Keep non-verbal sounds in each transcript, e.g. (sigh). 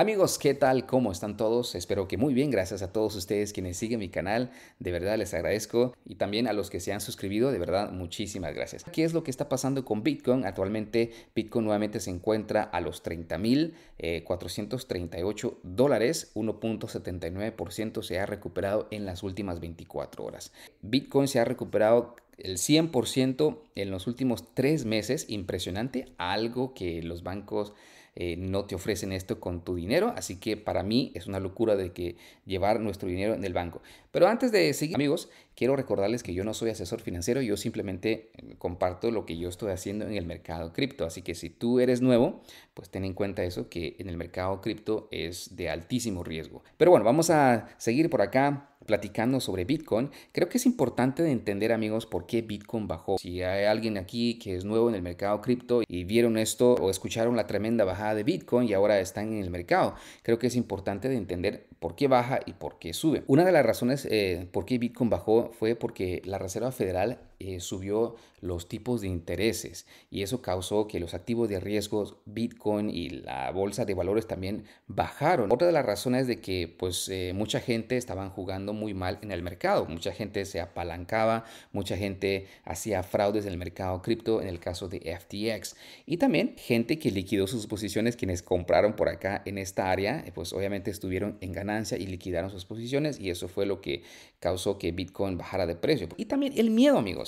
Amigos, ¿qué tal? ¿Cómo están todos? Espero que muy bien, gracias a todos ustedes quienes siguen mi canal, de verdad les agradezco y también a los que se han suscribido, de verdad muchísimas gracias. ¿Qué es lo que está pasando con Bitcoin? Actualmente Bitcoin nuevamente se encuentra a los 30.438 eh, dólares, 1.79% se ha recuperado en las últimas 24 horas. Bitcoin se ha recuperado el 100% en los últimos tres meses, impresionante, algo que los bancos eh, no te ofrecen esto con tu dinero, así que para mí es una locura de que llevar nuestro dinero en el banco. Pero antes de seguir, amigos, quiero recordarles que yo no soy asesor financiero, yo simplemente eh, comparto lo que yo estoy haciendo en el mercado cripto, así que si tú eres nuevo, pues ten en cuenta eso que en el mercado cripto es de altísimo riesgo. Pero bueno, vamos a seguir por acá platicando sobre Bitcoin, creo que es importante de entender amigos por qué Bitcoin bajó. Si hay alguien aquí que es nuevo en el mercado cripto y vieron esto o escucharon la tremenda bajada de Bitcoin y ahora están en el mercado, creo que es importante de entender por qué baja y por qué sube. Una de las razones eh, por qué Bitcoin bajó fue porque la Reserva Federal eh, subió los tipos de intereses y eso causó que los activos de riesgo, Bitcoin y la bolsa de valores también bajaron. Otra de las razones de que pues eh, mucha gente estaban jugando muy mal en el mercado, mucha gente se apalancaba, mucha gente hacía fraudes en el mercado cripto en el caso de FTX y también gente que liquidó sus posiciones, quienes compraron por acá en esta área, eh, pues obviamente estuvieron en ganancia y liquidaron sus posiciones y eso fue lo que causó que Bitcoin bajara de precio. Y también el miedo, amigos.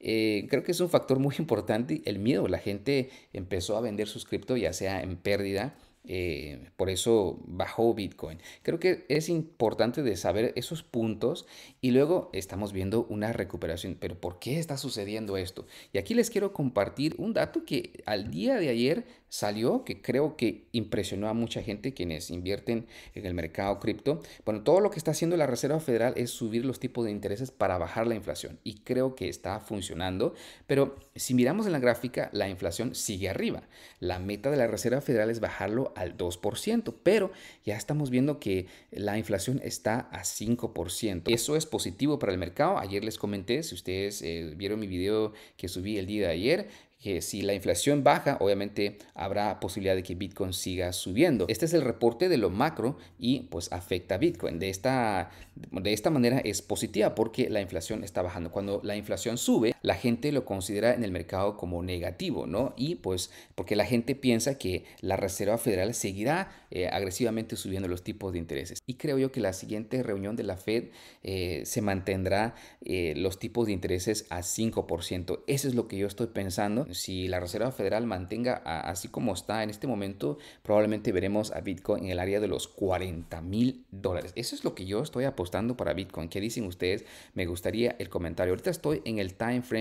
Eh, creo que es un factor muy (laughs) importante el miedo. La gente empezó a vender sus cripto ya sea en pérdida eh, por eso bajó Bitcoin. Creo que es importante de saber esos puntos y luego estamos viendo una recuperación. Pero ¿por qué está sucediendo esto? Y aquí les quiero compartir un dato que al día de ayer salió, que creo que impresionó a mucha gente quienes invierten en el mercado cripto. Bueno, todo lo que está haciendo la Reserva Federal es subir los tipos de intereses para bajar la inflación y creo que está funcionando. Pero si miramos en la gráfica, la inflación sigue arriba. La meta de la Reserva Federal es bajarlo al 2%, pero ya estamos viendo que la inflación está a 5%. Eso es positivo para el mercado. Ayer les comenté, si ustedes eh, vieron mi video que subí el día de ayer, que si la inflación baja, obviamente habrá posibilidad de que Bitcoin siga subiendo. Este es el reporte de lo macro y pues afecta a Bitcoin. De esta, de esta manera es positiva porque la inflación está bajando. Cuando la inflación sube, la gente lo considera en el mercado como negativo, ¿no? Y pues porque la gente piensa que la Reserva Federal seguirá eh, agresivamente subiendo los tipos de intereses. Y creo yo que la siguiente reunión de la Fed eh, se mantendrá eh, los tipos de intereses a 5%. Eso es lo que yo estoy pensando. Si la Reserva Federal mantenga así como está en este momento, probablemente veremos a Bitcoin en el área de los 40 mil dólares. Eso es lo que yo estoy apostando para Bitcoin. ¿Qué dicen ustedes? Me gustaría el comentario. Ahorita estoy en el time frame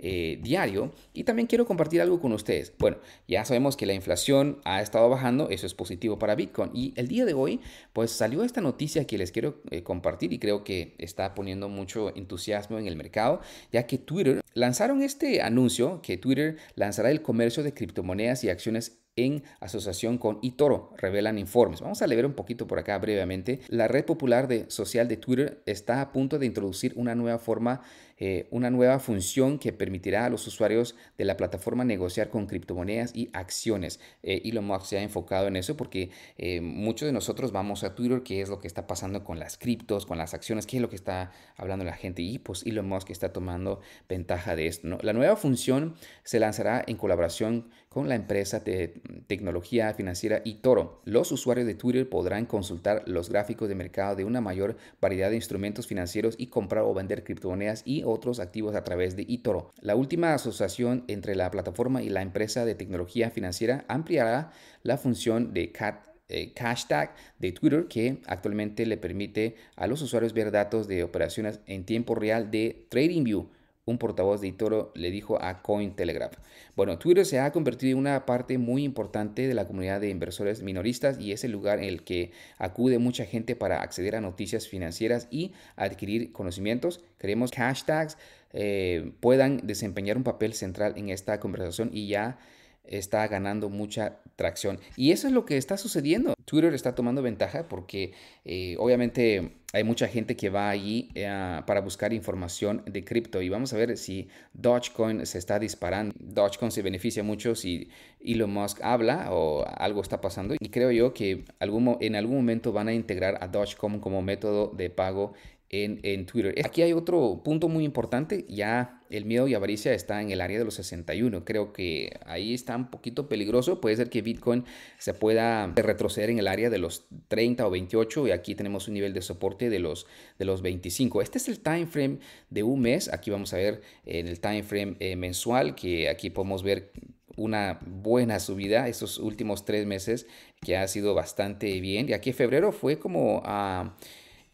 eh, diario. Y también quiero compartir algo con ustedes. Bueno, ya sabemos que la inflación ha estado bajando, eso es positivo para Bitcoin. Y el día de hoy, pues salió esta noticia que les quiero eh, compartir y creo que está poniendo mucho entusiasmo en el mercado, ya que Twitter lanzaron este anuncio que Twitter lanzará el comercio de criptomonedas y acciones en asociación con eToro, revelan informes. Vamos a leer un poquito por acá brevemente. La red popular de, social de Twitter está a punto de introducir una nueva forma eh, una nueva función que permitirá a los usuarios de la plataforma negociar con criptomonedas y acciones. Eh, Elon Musk se ha enfocado en eso porque eh, muchos de nosotros vamos a Twitter, qué es lo que está pasando con las criptos, con las acciones, qué es lo que está hablando la gente y pues Elon Musk está tomando ventaja de esto. La nueva función se lanzará en colaboración con la empresa de tecnología financiera y Toro. Los usuarios de Twitter podrán consultar los gráficos de mercado de una mayor variedad de instrumentos financieros y comprar o vender criptomonedas y otros activos a través de iTORO. La última asociación entre la plataforma y la empresa de tecnología financiera ampliará la función de CAT eh, hashtag de Twitter que actualmente le permite a los usuarios ver datos de operaciones en tiempo real de TradingView un portavoz de Itoro le dijo a Cointelegraph. Bueno, Twitter se ha convertido en una parte muy importante de la comunidad de inversores minoristas y es el lugar en el que acude mucha gente para acceder a noticias financieras y adquirir conocimientos. Creemos que hashtags eh, puedan desempeñar un papel central en esta conversación y ya está ganando mucha tracción. Y eso es lo que está sucediendo. Twitter está tomando ventaja porque eh, obviamente hay mucha gente que va allí eh, para buscar información de cripto y vamos a ver si Dogecoin se está disparando. Dogecoin se beneficia mucho si Elon Musk habla o algo está pasando y creo yo que en algún momento van a integrar a Dogecoin como método de pago en, en, Twitter. Aquí hay otro punto muy importante, ya el miedo y avaricia está en el área de los 61, creo que ahí está un poquito peligroso, puede ser que Bitcoin se pueda retroceder en el área de los 30 o 28 y aquí tenemos un nivel de soporte de los, de los 25. Este es el time frame de un mes, aquí vamos a ver en el time frame eh, mensual que aquí podemos ver una buena subida esos últimos tres meses que ha sido bastante bien y aquí febrero fue como... a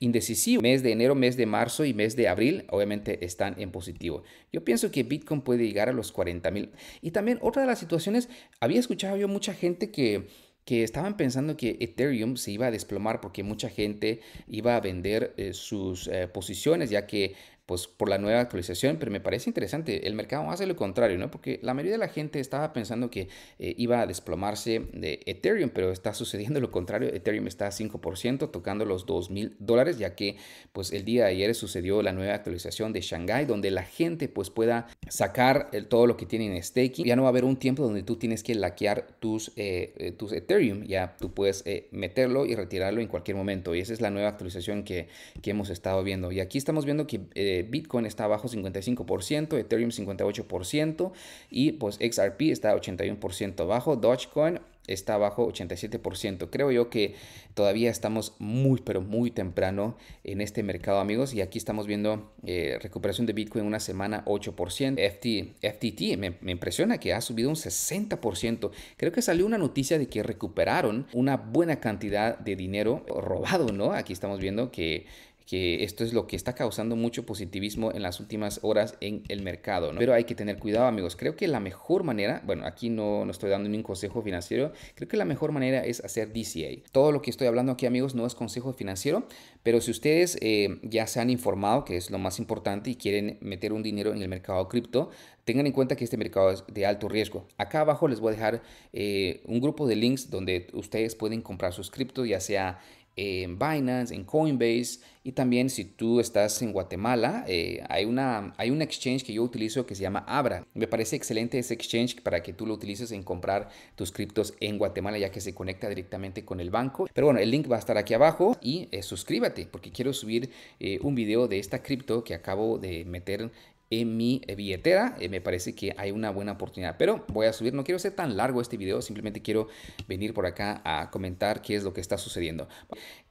indecisivo. Mes de enero, mes de marzo y mes de abril obviamente están en positivo. Yo pienso que Bitcoin puede llegar a los 40 mil. Y también otra de las situaciones, había escuchado yo mucha gente que que estaban pensando que Ethereum se iba a desplomar porque mucha gente iba a vender eh, sus eh, posiciones, ya que pues por la nueva actualización, pero me parece interesante. El mercado hace lo contrario, ¿no? Porque la mayoría de la gente estaba pensando que eh, iba a desplomarse de Ethereum, pero está sucediendo lo contrario. Ethereum está a 5%, tocando los 2 mil dólares, ya que pues el día de ayer sucedió la nueva actualización de Shanghai, donde la gente pues pueda sacar todo lo que tiene en staking. Ya no va a haber un tiempo donde tú tienes que laquear tus, eh, eh, tus Ethereum, ya tú puedes meterlo y retirarlo en cualquier momento. Y esa es la nueva actualización que, que hemos estado viendo. Y aquí estamos viendo que Bitcoin está abajo 55%, Ethereum 58% y pues XRP está 81% abajo, Dogecoin está abajo 87%. Creo yo que todavía estamos muy, pero muy temprano en este mercado, amigos. Y aquí estamos viendo eh, recuperación de Bitcoin una semana 8%. FTT me, me, impresiona que ha subido un 60%. Creo que salió una noticia de que recuperaron una buena cantidad de dinero robado, ¿no? Aquí estamos viendo que que esto es lo que está causando mucho positivismo en las últimas horas en el mercado, ¿no? Pero hay que tener cuidado, amigos. Creo que la mejor manera, bueno, aquí no, no estoy dando ningún consejo financiero, creo que la mejor manera es hacer DCA. Todo lo que estoy hablando aquí, amigos, no es consejo financiero, pero si ustedes eh, ya se han informado, que es lo más importante, y quieren meter un dinero en el mercado cripto, tengan en cuenta que este mercado es de alto riesgo. Acá abajo les voy a dejar eh, un grupo de links donde ustedes pueden comprar sus criptos, ya sea en Binance, en Coinbase y también si tú estás en Guatemala, eh, hay, una, hay un exchange que yo utilizo que se llama Abra. Me parece excelente ese exchange para que tú lo utilices en comprar tus criptos en Guatemala ya que se conecta directamente con el banco. Pero bueno, el link va a estar aquí abajo y eh, suscríbete porque quiero subir eh, un video de esta cripto que acabo de meter en mi eh, billetera. Eh, me parece que hay una buena oportunidad. Pero voy a subir, no quiero ser tan largo este video, simplemente quiero venir por acá a comentar qué es lo que está sucediendo.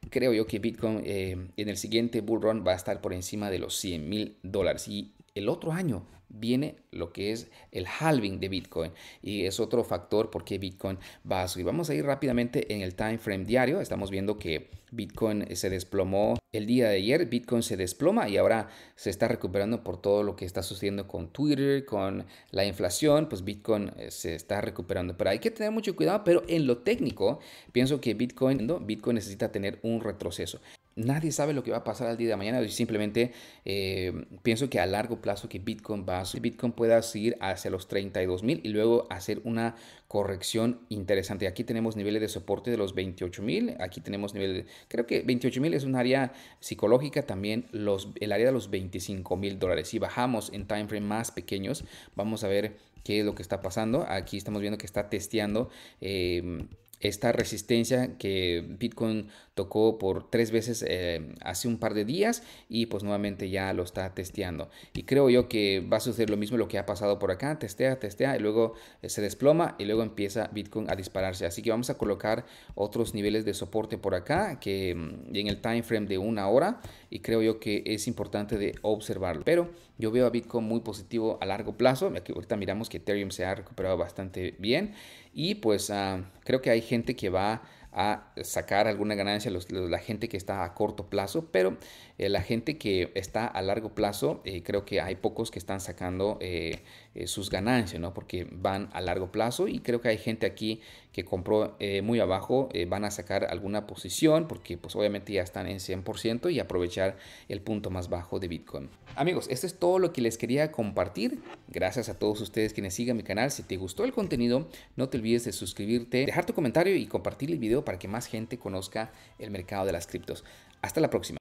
Creo yo que Bitcoin eh, en el siguiente bull run va a estar por encima de los 100 mil dólares. Y el otro año viene lo que es el halving de Bitcoin y es otro factor por qué Bitcoin va a subir. Vamos a ir rápidamente en el time frame diario. Estamos viendo que Bitcoin eh, se desplomó el día de ayer, Bitcoin se desploma y ahora se está recuperando por todo lo que está sucediendo con Twitter, con la inflación, pues Bitcoin eh, se está recuperando. Pero hay que tener mucho cuidado, pero en lo técnico pienso que Bitcoin, Bitcoin necesita tener un retroceso nadie sabe lo que va a pasar al día de mañana. Yo simplemente eh, pienso que a largo plazo que Bitcoin va a Bitcoin pueda seguir hacia los 32 mil y luego hacer una corrección interesante. Aquí tenemos niveles de soporte de los 28 mil. Aquí tenemos niveles, creo que 28 mil es un área psicológica también, los, el área de los 25 mil dólares. Si bajamos en time frame más pequeños, vamos a ver qué es lo que está pasando. Aquí estamos viendo que está testeando. Eh, esta resistencia que Bitcoin tocó por tres veces eh, hace un par de días y pues nuevamente ya lo está testeando. Y creo yo que va a suceder lo mismo lo que ha pasado por acá, testea, testea y luego eh, se desploma y luego empieza Bitcoin a dispararse. Así que vamos a colocar otros niveles de soporte por acá que mm, en el time frame de una hora y creo yo que es importante de observarlo. Pero yo veo a Bitcoin muy positivo a largo plazo. Aquí ahorita miramos que Ethereum se ha recuperado bastante bien y pues ah, creo que hay gente que va a sacar alguna ganancia la gente que está a corto plazo, pero eh, la gente que está a largo plazo, eh, creo que hay pocos que están sacando eh, eh, sus ganancias, ¿no? Porque van a largo plazo y creo que hay gente aquí que compró eh, muy abajo, eh, van a sacar alguna posición porque pues obviamente ya están en 100% y aprovechar el punto más bajo de Bitcoin. Amigos, esto es todo lo que les quería compartir. Gracias a todos ustedes quienes sigan mi canal. Si te gustó el contenido, no te olvides de suscribirte, dejar tu comentario y compartir el video para que más gente conozca el mercado de las criptos. Hasta la próxima.